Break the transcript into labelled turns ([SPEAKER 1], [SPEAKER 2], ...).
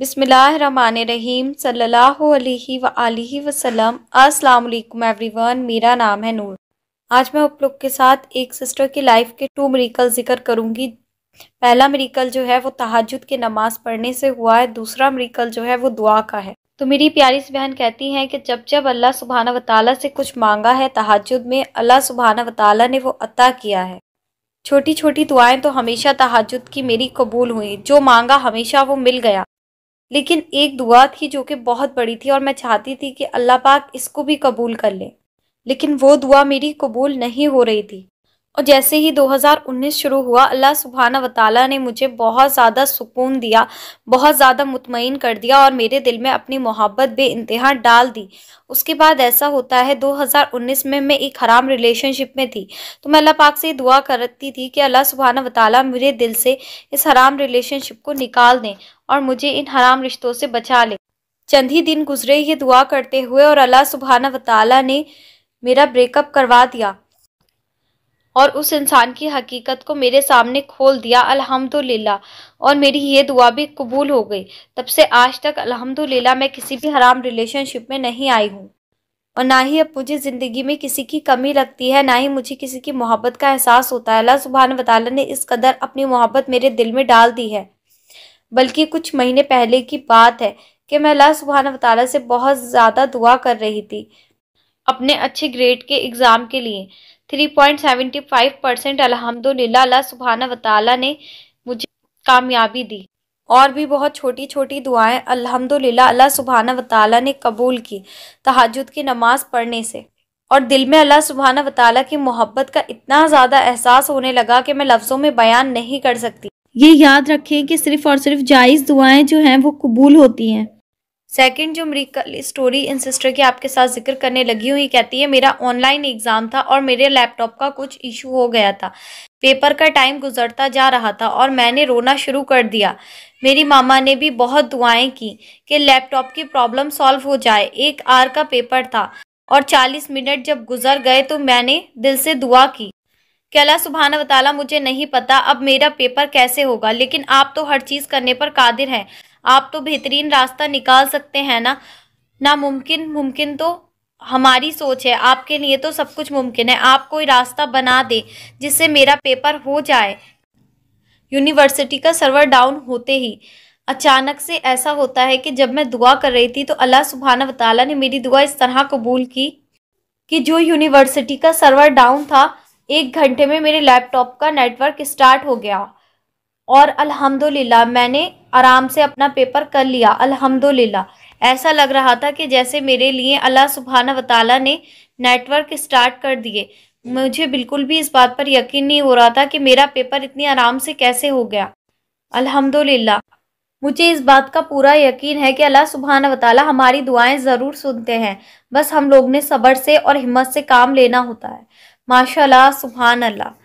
[SPEAKER 1] बिसमीम सल्लल्लाहु असलकुम एवरी वन मेरा नाम है नूर आज मैं आप लोग के साथ एक सिस्टर की लाइफ के टू मरीकल ज़िक्र करूँगी पहला मरीकल जो है वो तहाजुद के नमाज़ पढ़ने से हुआ है दूसरा मरीकल जो है वो दुआ का है तो मेरी प्यारी बहन कहती हैं कि जब जब अल्लाह सुबहाना वताला से कुछ मांगा है तहाजुद में अल्लाह सुबहाना वताला ने वो अता किया है छोटी छोटी दुआएं तो हमेशा तहाजुद की मेरी कबूल हुई जो मांगा हमेशा वो मिल गया लेकिन एक दुआ थी जो कि बहुत बड़ी थी और मैं चाहती थी कि अल्लाह पाक इसको भी कबूल कर ले लेकिन वो दुआ मेरी कबूल नहीं हो रही थी और जैसे ही 2019 शुरू हुआ अल्लाह सुबहाना वताला ने मुझे बहुत ज़्यादा सुकून दिया बहुत ज़्यादा मुतमिन कर दिया और मेरे दिल में अपनी मोहब्बत बे इंतहा डाल दी उसके बाद ऐसा होता है 2019 में मैं एक हराम रिलेशनशिप में थी तो मैं अल्लाह पाक से दुआ करती थी कि अल्लाह सुबहाना वताला मेरे दिल से इस हराम रिलेशनशिप को निकाल दें और मुझे इन हराम रिश्तों से बचा लें चंद ही दिन गुजरे ये दुआ करते हुए और अल्लाह सुबहाना वताला ने मेरा ब्रेकअप करवा दिया और उस इंसान की हकीकत को मेरे सामने खोल दिया अल्हम्दुलिल्लाह और मेरी ये दुआ भी कबूल हो गई तब से आज तक अल्हम्दुलिल्लाह मैं किसी भी हराम रिलेशनशिप में नहीं आई हूँ और ना ही अब मुझे ज़िंदगी में किसी की कमी लगती है ना ही मुझे किसी की मोहब्बत का एहसास होता है अल्लाह सुबहान वाली ने इस कदर अपनी मोहब्बत मेरे दिल में डाल दी है बल्कि कुछ महीने पहले की बात है कि मैं अल्लाह सुबहान वाली से बहुत ज़्यादा दुआ कर रही थी अपने अच्छे ग्रेड के एग्ज़ाम के लिए 3.75 परसेंट अलहमदिल्ला सुबहाना वताला ने मुझे कामयाबी दी और भी बहुत छोटी छोटी दुआएं अल्हम्दुलिल्लाह अल्लाह सुबहाना वताला ने कबूल की तहजद की नमाज़ पढ़ने से और दिल में अल्लाह सुबहाना वताला की मोहब्बत का इतना ज़्यादा एहसास होने लगा कि मैं लफ्ज़ों में बयान नहीं कर सकती ये याद रखें कि सिर्फ़ और सिर्फ जायज़ दुआएं जो हैं वो कबूल होती हैं सेकंड जो मेरी स्टोरी इन सिस्टर की आपके साथ जिक्र करने लगी हुई कहती है मेरा ऑनलाइन एग्ज़ाम था और मेरे लैपटॉप का कुछ इशू हो गया था पेपर का टाइम गुजरता जा रहा था और मैंने रोना शुरू कर दिया मेरी मामा ने भी बहुत दुआएं की कि लैपटॉप की प्रॉब्लम सॉल्व हो जाए एक आर का पेपर था और चालीस मिनट जब गुजर गए तो मैंने दिल से दुआ की कला सुबहान सुबहाना मुझे नहीं पता अब मेरा पेपर कैसे होगा लेकिन आप तो हर चीज़ करने पर कादिर हैं आप तो बेहतरीन रास्ता निकाल सकते हैं ना नामुमकिन मुमकिन तो हमारी सोच है आपके लिए तो सब कुछ मुमकिन है आप कोई रास्ता बना दे जिससे मेरा पेपर हो जाए यूनिवर्सिटी का सर्वर डाउन होते ही अचानक से ऐसा होता है कि जब मैं दुआ कर रही थी तो अल्लाह सुबहाना वाली ने मेरी दुआ इस तरह कबूल की कि जो यूनिवर्सिटी का सर्वर डाउन था एक घंटे में मेरे लैपटॉप का नेटवर्क स्टार्ट हो गया और अल्हम्दुलिल्लाह मैंने आराम से अपना पेपर कर लिया अल्हम्दुलिल्लाह ऐसा लग रहा था कि जैसे मेरे लिए अल्लाह सुबहाना वाली ने नेटवर्क स्टार्ट कर दिए मुझे बिल्कुल भी इस बात पर यकीन नहीं हो रहा था कि मेरा पेपर इतनी आराम से कैसे हो गया अल्हम्दुलिल्लाह मुझे इस बात का पूरा यकीन है कि अल्लाह सुबहाना वाली हमारी दुआएं ज़रूर सुनते हैं बस हम लोग ने सब्र से और हिम्मत से काम लेना होता है माशाला सुबहान अल्लाह